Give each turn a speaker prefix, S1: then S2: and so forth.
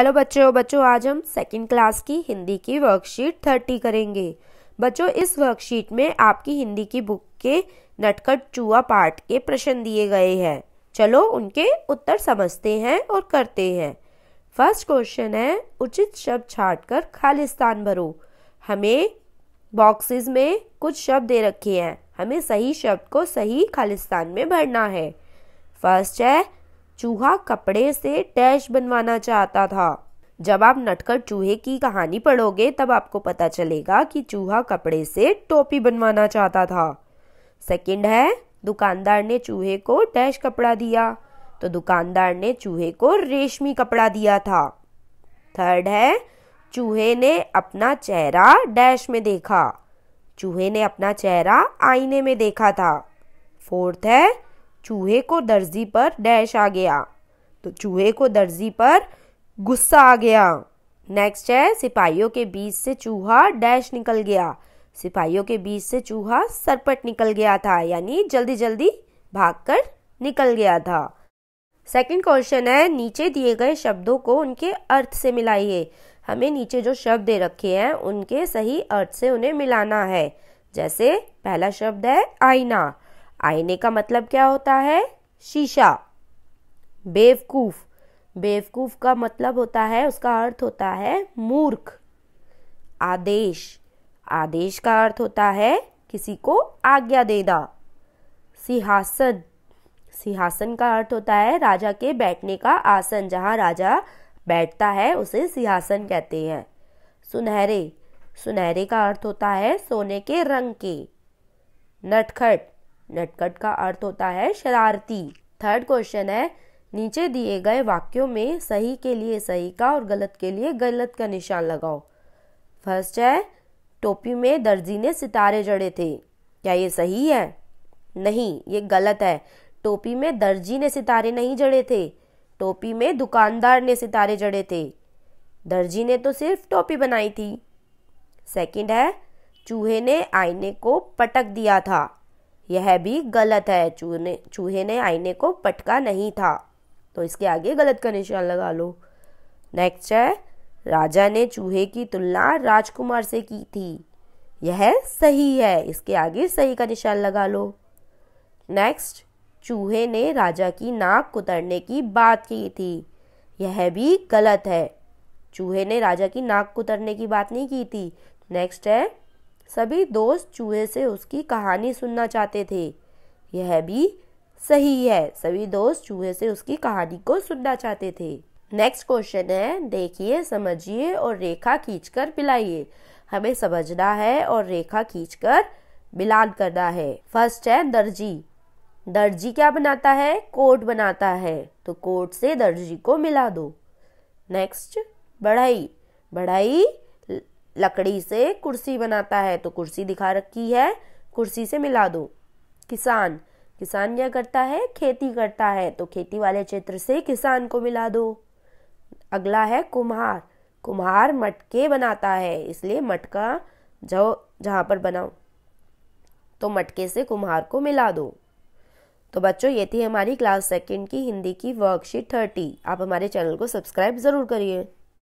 S1: hello बच्चों बच्चों आज हम सेकेंड क्लास की हिंदी की वर्कशीट थर्टी करेंगे बच्चों इस वर्कशीट में आपकी हिंदी की बुक के नटखट चूहा पाठ के प्रश्न दिए गए हैं चलो उनके उत्तर समझते हैं और करते हैं फर्स्ट क्वेश्चन है उचित शब्द छाट कर खाली स्थान भरो हमें बॉक्सेस में कुछ शब्द दे रखे हैं हमें सही शब्द को सही खालिस्तान में भरना है फर्स्ट है चूहा कपड़े से डैश बनवाना चाहता था जब आप नटकर चूहे की कहानी पढ़ोगे तब आपको पता चलेगा कि चूहा कपड़े से टोपी बनवाना चाहता था सेकंड है दुकानदार ने चूहे को डैश कपड़ा दिया तो दुकानदार ने चूहे को रेशमी कपड़ा दिया था थर्ड है चूहे ने अपना चेहरा डैश में देखा चूहे ने अपना चेहरा आईने में देखा था फोर्थ है चूहे को दर्जी पर डैश आ गया तो चूहे को दर्जी पर गुस्सा आ गया नेक्स्ट है सिपाहियों के बीच से चूहा डैश निकल गया सिपाहियों के बीच से चूहा सरपट निकल गया था यानी जल्दी जल्दी भागकर निकल गया था सेकंड क्वेश्चन है नीचे दिए गए शब्दों को उनके अर्थ से मिलाइए हमें नीचे जो शब्द दे रखे हैं उनके सही अर्थ से उन्हें मिलाना है जैसे पहला शब्द है आईना आईने का मतलब क्या होता है शीशा बेवकूफ बेवकूफ का मतलब होता है उसका अर्थ होता है मूर्ख आदेश आदेश का अर्थ होता है किसी को आज्ञा देना सिंहासन सिंहासन का अर्थ होता है राजा के बैठने का आसन जहाँ राजा बैठता है उसे सिंहासन कहते हैं सुनहरे सुनहरे का अर्थ होता है सोने के रंग के नटखट नटकट का अर्थ होता है शरारती थर्ड क्वेश्चन है नीचे दिए गए वाक्यों में सही के लिए सही का और गलत के लिए गलत का निशान लगाओ फर्स्ट है टोपी में दर्जी ने सितारे जड़े थे क्या ये सही है नहीं ये गलत है टोपी में दर्जी ने सितारे नहीं जड़े थे टोपी में दुकानदार ने सितारे जड़े थे दर्जी ने तो सिर्फ टोपी बनाई थी सेकंड है चूहे ने आईने को पटक दिया था यह भी गलत है चूहे चूहे ने आईने को पटका नहीं था तो इसके आगे गलत का निशान लगा लो नेक्स्ट है राजा ने चूहे की तुलना राजकुमार से की थी यह सही है इसके आगे सही का निशान लगा लो नेक्स्ट चूहे ने राजा की नाक कुतरने की बात की थी यह भी गलत है चूहे ने राजा की नाक कुतरने की बात नहीं की थी नेक्स्ट है सभी दोस्त चूहे से उसकी कहानी सुनना चाहते थे यह भी सही है सभी दोस्त चूहे से उसकी कहानी को सुनना चाहते थे नेक्स्ट क्वेश्चन है देखिए समझिए और रेखा खींचकर पिलाइए हमें समझना है और रेखा खींचकर मिलान करना है फर्स्ट है दर्जी दर्जी क्या बनाता है कोट बनाता है तो कोट से दर्जी को मिला दो नेक्स्ट बढ़ाई बढ़ाई लकड़ी से कुर्सी बनाता है तो कुर्सी दिखा रखी है कुर्सी से मिला दो किसान किसान क्या करता है खेती करता है तो खेती वाले क्षेत्र से किसान को मिला दो अगला है कुम्हार कुम्हार मटके बनाता है इसलिए मटका जो जहां पर बनाओ तो मटके से कुम्हार को मिला दो तो बच्चों ये थी हमारी क्लास सेकंड की हिंदी की वर्कशीट थर्टी आप हमारे चैनल को सब्सक्राइब ज़रूर करिए